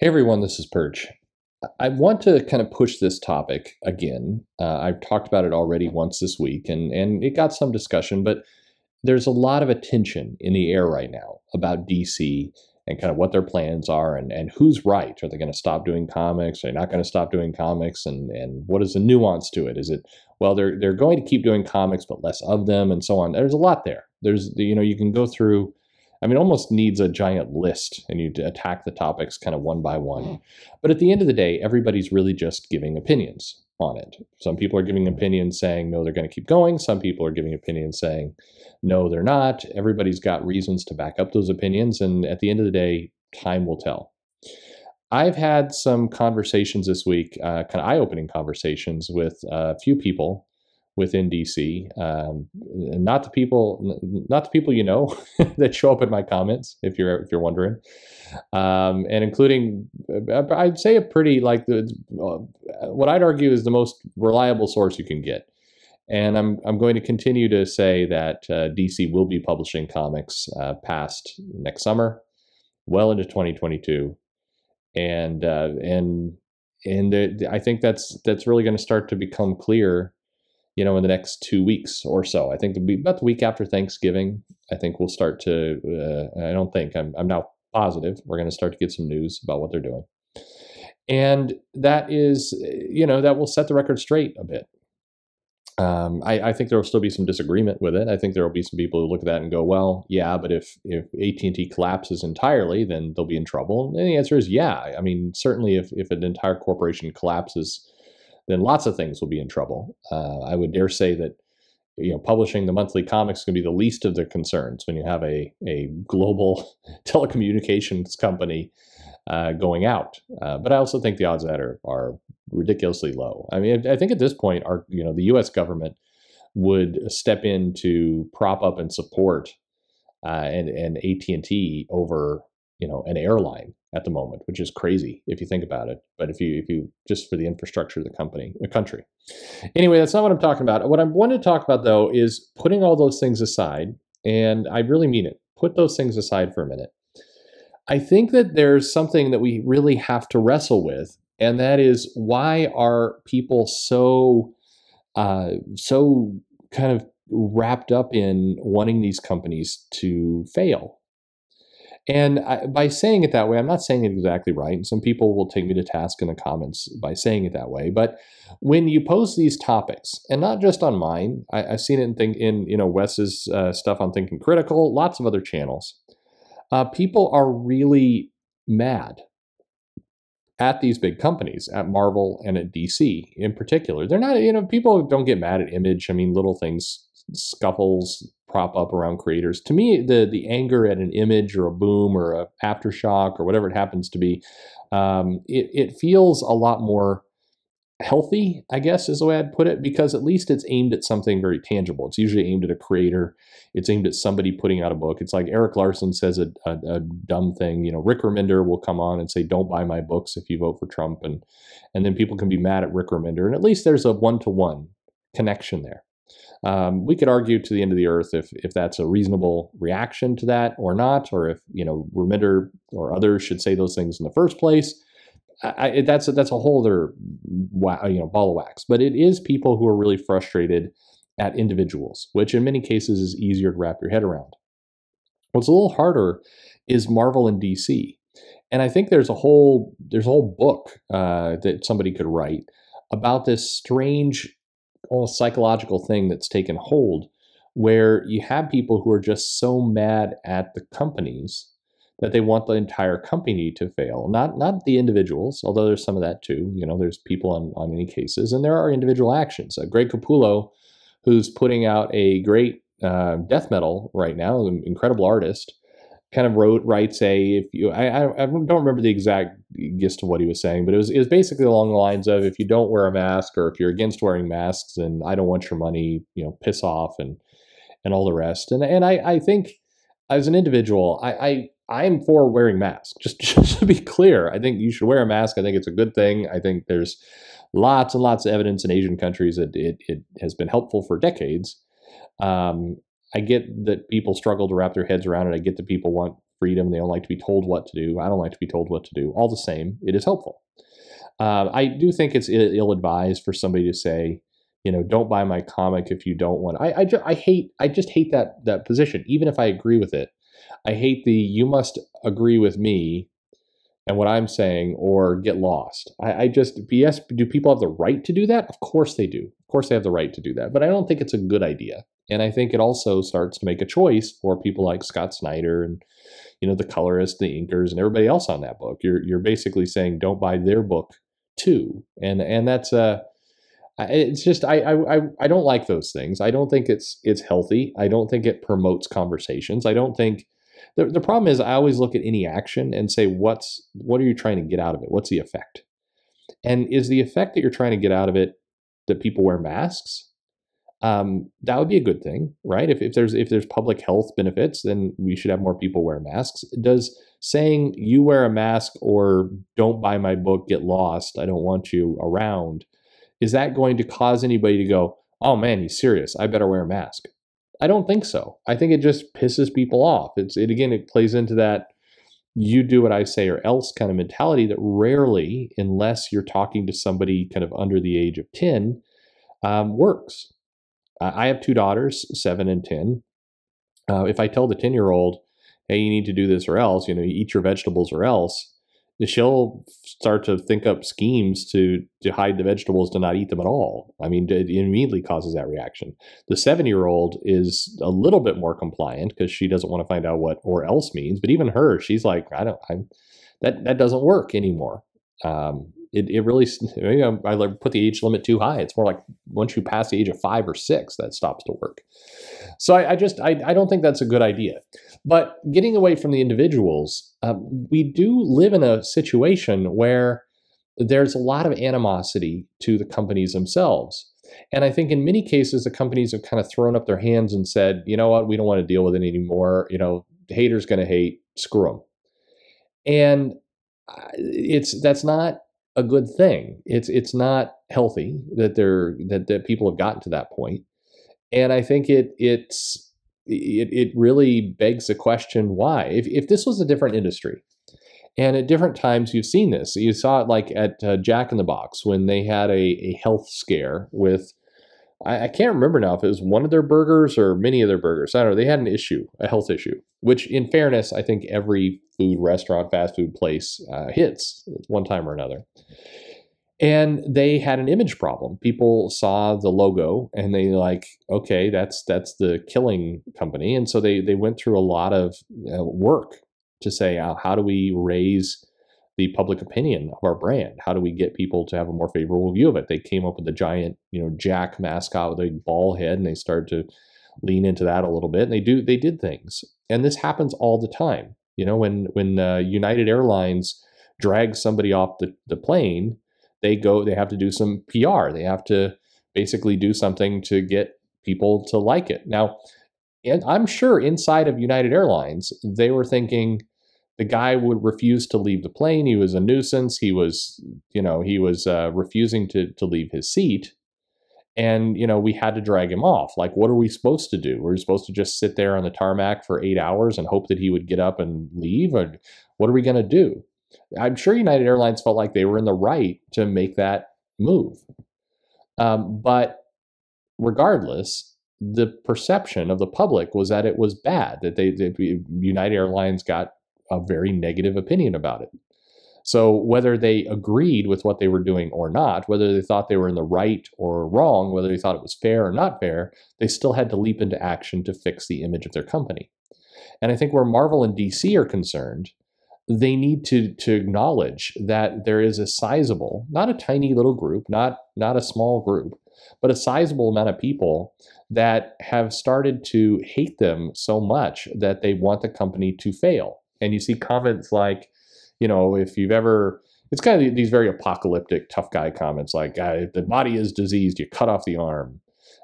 Hey everyone, this is Perch. I want to kind of push this topic again. Uh, I've talked about it already once this week, and and it got some discussion, but there's a lot of attention in the air right now about DC and kind of what their plans are and, and who's right. Are they going to stop doing comics? Are they not going to stop doing comics? And and what is the nuance to it? Is it well they're they're going to keep doing comics but less of them and so on. There's a lot there. There's you know you can go through I mean, almost needs a giant list and you attack the topics kind of one by one. Hmm. But at the end of the day, everybody's really just giving opinions on it. Some people are giving hmm. opinions saying, no, they're going to keep going. Some people are giving opinions saying, no, they're not. Everybody's got reasons to back up those opinions. And at the end of the day, time will tell. I've had some conversations this week, uh, kind of eye opening conversations with a uh, few people within DC. Um, not the people, not the people you know that show up in my comments, if you're if you're wondering, um, and including uh, I'd say a pretty like the uh, what I'd argue is the most reliable source you can get. And I'm I'm going to continue to say that uh, DC will be publishing comics uh, past next summer, well into 2022, and uh, and and I think that's that's really going to start to become clear you know, in the next two weeks or so. I think it'll be about the week after Thanksgiving. I think we'll start to. Uh, I don't think I'm. I'm now positive we're going to start to get some news about what they're doing, and that is, you know, that will set the record straight a bit. Um, I, I, think there will still be some disagreement with it. I think there will be some people who look at that and go, "Well, yeah, but if if AT and T collapses entirely, then they'll be in trouble." And the answer is, yeah. I mean, certainly if if an entire corporation collapses then lots of things will be in trouble. Uh, I would dare say that you know publishing the monthly comics can be the least of their concerns when you have a a global telecommunications company uh, going out. Uh, but I also think the odds of that are, are ridiculously low. I mean, I, I think at this point, our you know the U.S. government would step in to prop up and support uh, and and AT and T over you know an airline at the moment, which is crazy if you think about it. But if you if you just for the infrastructure of the company, the country. Anyway, that's not what I'm talking about. What I want to talk about though is putting all those things aside, and I really mean it. Put those things aside for a minute. I think that there's something that we really have to wrestle with, and that is why are people so uh, so kind of wrapped up in wanting these companies to fail and I, by saying it that way, I'm not saying it exactly right. And some people will take me to task in the comments by saying it that way. But when you pose these topics, and not just on mine, I, have seen it in, think, in you know Wes's uh, stuff on Thinking Critical, lots of other channels. Uh, people are really mad at these big companies, at Marvel and at DC in particular. They're not, you know, people don't get mad at Image. I mean, little things, scuffles, prop up around creators. To me, the the anger at an image or a boom or a aftershock or whatever it happens to be, um, it it feels a lot more healthy, I guess is the way I'd put it, because at least it's aimed at something very tangible. It's usually aimed at a creator. It's aimed at somebody putting out a book. It's like Eric Larson says a, a, a dumb thing. You know, Rick Remender will come on and say, "Don't buy my books if you vote for Trump," and and then people can be mad at Rick Remender. And at least there's a one to one connection there. Um, we could argue to the end of the earth if if that's a reasonable reaction to that or not, or if you know Remitter or others should say those things in the first place. I, that's a, that's a whole other you know ball of wax. But it is people who are really frustrated at individuals, which in many cases is easier to wrap your head around. What's a little harder is Marvel and DC, and I think there's a whole there's a whole book uh, that somebody could write about this strange almost psychological thing that's taken hold where you have people who are just so mad at the companies that they want the entire company to fail not not the individuals although there's some of that too you know there's people on on many cases and there are individual actions uh, greg capullo who's putting out a great uh, death metal right now an incredible artist kind of wrote writes a if you I, I don't remember the exact gist of what he was saying, but it was it was basically along the lines of if you don't wear a mask or if you're against wearing masks and I don't want your money, you know, piss off and and all the rest. And and I I think as an individual, I I I'm for wearing masks. Just just to be clear, I think you should wear a mask. I think it's a good thing. I think there's lots and lots of evidence in Asian countries that it it has been helpful for decades. Um, I get that people struggle to wrap their heads around it. I get that people want freedom. They don't like to be told what to do. I don't like to be told what to do. All the same, it is helpful. Uh, I do think it's ill advised for somebody to say, you know, don't buy my comic if you don't want. I I, ju- I hate I just hate that that position. Even if I agree with it, I hate the you must agree with me and what I'm saying or get lost. I, I just BS. Do people have the right to do that? Of course they do. Of course they have the right to do that. But I don't think it's a good idea. And I think it also starts to make a choice for people like Scott Snyder and you know the colorists, the inkers, and everybody else on that book. You're you're basically saying don't buy their book too, and and that's a uh, it's just I, I I don't like those things. I don't think it's it's healthy. I don't think it promotes conversations. I don't think the, the problem is I always look at any action and say what's what are you trying to get out of it? What's the effect? And is the effect that you're trying to get out of it that people wear masks? um, that would be a good thing, right? If, if there's if there's public health benefits, then we should have more people wear masks. Does saying you wear a mask or don't buy my book, get lost, I don't want you around, is that going to cause anybody to go, oh man, he's serious, I better wear a mask? I don't think so. I think it just pisses people off. It's it again, it plays into that you do what I say or else kind of mentality that rarely, unless you're talking to somebody kind of under the age of 10, um, works uh, I have two daughters, seven and 10. Uh, if I tell the 10 year old, hey, you need to do this or else, you know, you eat your vegetables or else, she'll start to think up schemes to to hide the vegetables to not eat them at all i mean it immediately causes that reaction the seven year old is a little bit more compliant because she doesn't want to find out what or else means but even her she's like i don't i'm that that doesn't work anymore um, it, it really maybe I, I put the age limit too high. It's more like once you pass the age of five or six, that stops to work. So I, I just I, I don't think that's a good idea. But getting away from the individuals, um, we do live in a situation where there's a lot of animosity to the companies themselves. And I think in many cases, the companies have kind of thrown up their hands and said, you know what, we don't want to deal with it anymore. You know, haters going to hate, screw them. And uh, it's that's not a good thing. It's it's not healthy that they're that, that people have gotten to that point. And I think it it's it, it really begs the question why. If if this was a different industry, and at different times you've seen this. You saw it like at uh, Jack in the Box when they had a, a health scare with I, I can't remember now if it was one of their burgers or many of their burgers. I don't know. They had an issue, a health issue, which in fairness, I think every food restaurant, fast food place uh, hits one time or another. And they had an image problem. People saw the logo and they like, okay, that's that's the killing company. And so they they went through a lot of uh, work to say uh, how do we raise the public opinion of our brand? How do we get people to have a more favorable view of it? They came up with a giant, you know, Jack mascot with a ball head, and they started to lean into that a little bit. And they do they did things, and this happens all the time. You know, when when uh, United Airlines drags somebody off the, the plane, they go they have to do some PR. They have to basically do something to get people to like it. Now, and I'm sure inside of United Airlines, they were thinking the guy would refuse to leave the plane. He was a nuisance. He was, you know, he was uh, refusing to to leave his seat and you know we had to drag him off like what are we supposed to do were we supposed to just sit there on the tarmac for eight hours and hope that he would get up and leave or what are we going to do i'm sure united airlines felt like they were in the right to make that move um, but regardless the perception of the public was that it was bad that they that united airlines got a very negative opinion about it so, whether they agreed with what they were doing or not, whether they thought they were in the right or wrong, whether they thought it was fair or not fair, they still had to leap into action to fix the image of their company. And I think where Marvel and DC are concerned, they need to, to acknowledge that there is a sizable, not a tiny little group, not, not a small group, but a sizable amount of people that have started to hate them so much that they want the company to fail. And you see comments like, you know, if you've ever, it's kind of these very apocalyptic tough guy comments like, uh, if the body is diseased, you cut off the arm.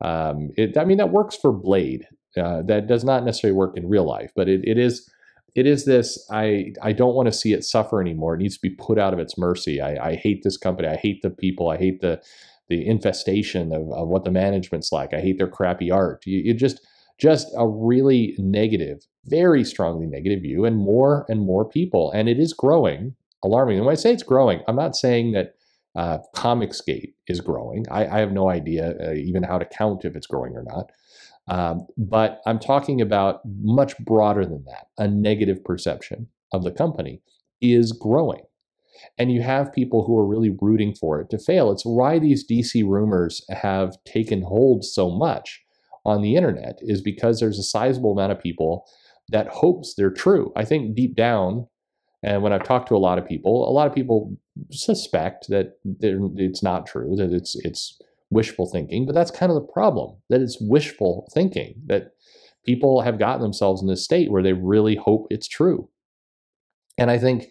Um, it, I mean, that works for Blade. Uh, that does not necessarily work in real life, but it, it is it is this I, I don't want to see it suffer anymore. It needs to be put out of its mercy. I, I hate this company. I hate the people. I hate the the infestation of, of what the management's like. I hate their crappy art. You, you just just a really negative, very strongly negative view, and more and more people. And it is growing alarmingly. When I say it's growing, I'm not saying that uh, Comicsgate is growing. I, I have no idea uh, even how to count if it's growing or not. Um, but I'm talking about much broader than that. A negative perception of the company is growing. And you have people who are really rooting for it to fail. It's why these DC rumors have taken hold so much on the internet is because there's a sizable amount of people that hopes they're true. I think deep down, and when I've talked to a lot of people, a lot of people suspect that it's not true, that it's it's wishful thinking. But that's kind of the problem that it's wishful thinking that people have gotten themselves in this state where they really hope it's true. And I think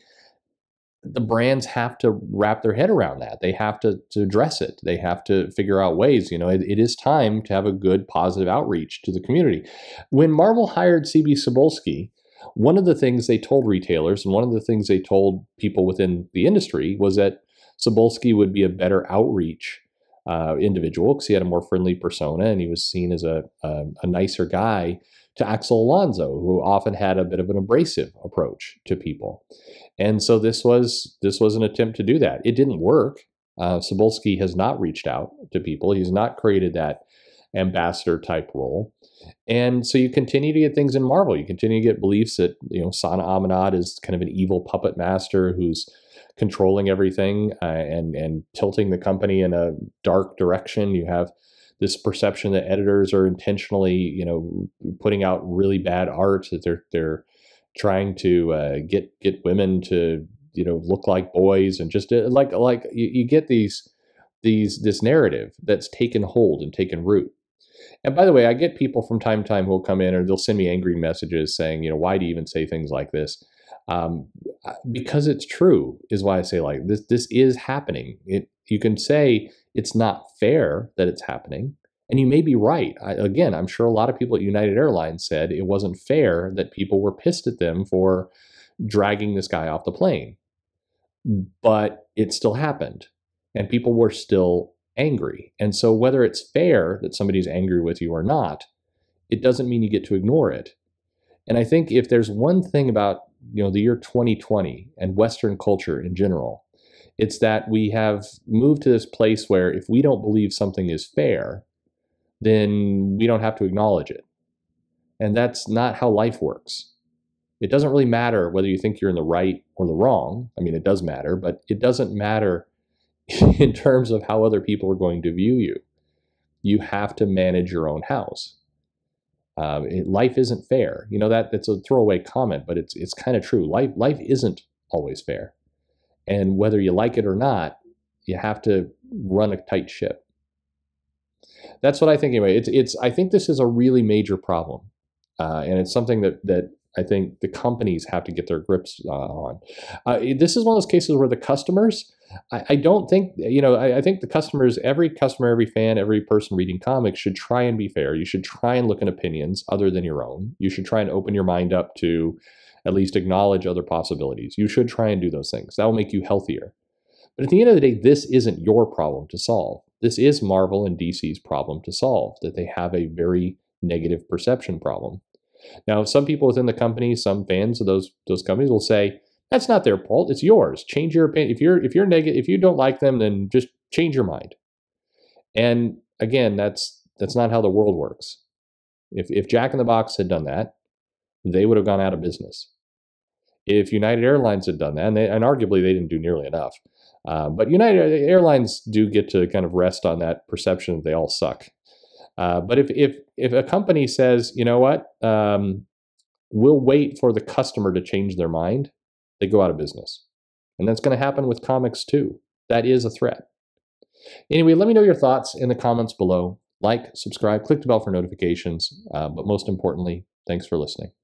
the brands have to wrap their head around that. They have to, to address it. They have to figure out ways. You know, it, it is time to have a good, positive outreach to the community. When Marvel hired CB Sobolski, one of the things they told retailers and one of the things they told people within the industry was that Sobolski would be a better outreach uh, individual because he had a more friendly persona and he was seen as a, a, a nicer guy to Axel Alonso, who often had a bit of an abrasive approach to people. And so this was this was an attempt to do that. It didn't work. Uh, has not reached out to people. He's not created that ambassador type role. And so you continue to get things in Marvel. You continue to get beliefs that, you know, Sana Aminad is kind of an evil puppet master who's controlling everything uh, and and tilting the company in a dark direction. You have this perception that editors are intentionally, you know, putting out really bad art that they're they're trying to uh, get get women to you know look like boys and just uh, like like you, you get these these this narrative that's taken hold and taken root. And by the way, I get people from time to time who'll come in or they'll send me angry messages saying, you know, why do you even say things like this? Um, because it's true is why I say like this. This is happening. It you can say it's not fair that it's happening. And you may be right. I, again, I'm sure a lot of people at United Airlines said it wasn't fair that people were pissed at them for dragging this guy off the plane. But it still happened, and people were still angry. And so, whether it's fair that somebody's angry with you or not, it doesn't mean you get to ignore it. And I think if there's one thing about you know the year 2020 and Western culture in general it's that we have moved to this place where if we don't believe something is fair, then we don't have to acknowledge it. And that's not how life works. It doesn't really matter whether you think you're in the right or the wrong. I mean, it does matter, but it doesn't matter in terms of how other people are going to view you. You have to manage your own house. Um, it, life isn't fair. You know that that's a throwaway comment, but it's it's kind of true. Life life isn't always fair. And whether you like it or not, you have to run a tight ship. That's what I think anyway. It's it's I think this is a really major problem. Uh, and it's something that that I think the companies have to get their grips uh, on. Uh, this is one of those cases where the customers I, I don't think you know. I, I think the customers, every customer, every fan, every person reading comics should try and be fair. You should try and look at opinions other than your own. You should try and open your mind up to at least acknowledge other possibilities. You should try and do those things. That will make you healthier. But at the end of the day, this isn't your problem to solve. This is Marvel and DC's problem to solve, that they have a very negative perception problem. Now, some people within the company, some fans of those, those companies will say, that's not their fault. It's yours. Change your opinion. If you're if you're negative, if you don't like them, then just change your mind. And again, that's that's not how the world works. If if Jack in the Box had done that, they would have gone out of business. If United Airlines had done that, and, they, and arguably they didn't do nearly enough, uh, but United uh, Airlines do get to kind of rest on that perception that they all suck. Uh, but if if if a company says, you know what, um, we'll wait for the customer to change their mind, they go out of business. And that's going to happen with comics too. That is a threat. Anyway, let me know your thoughts in the comments below. Like, subscribe, click the bell for notifications. Uh, but most importantly, thanks for listening.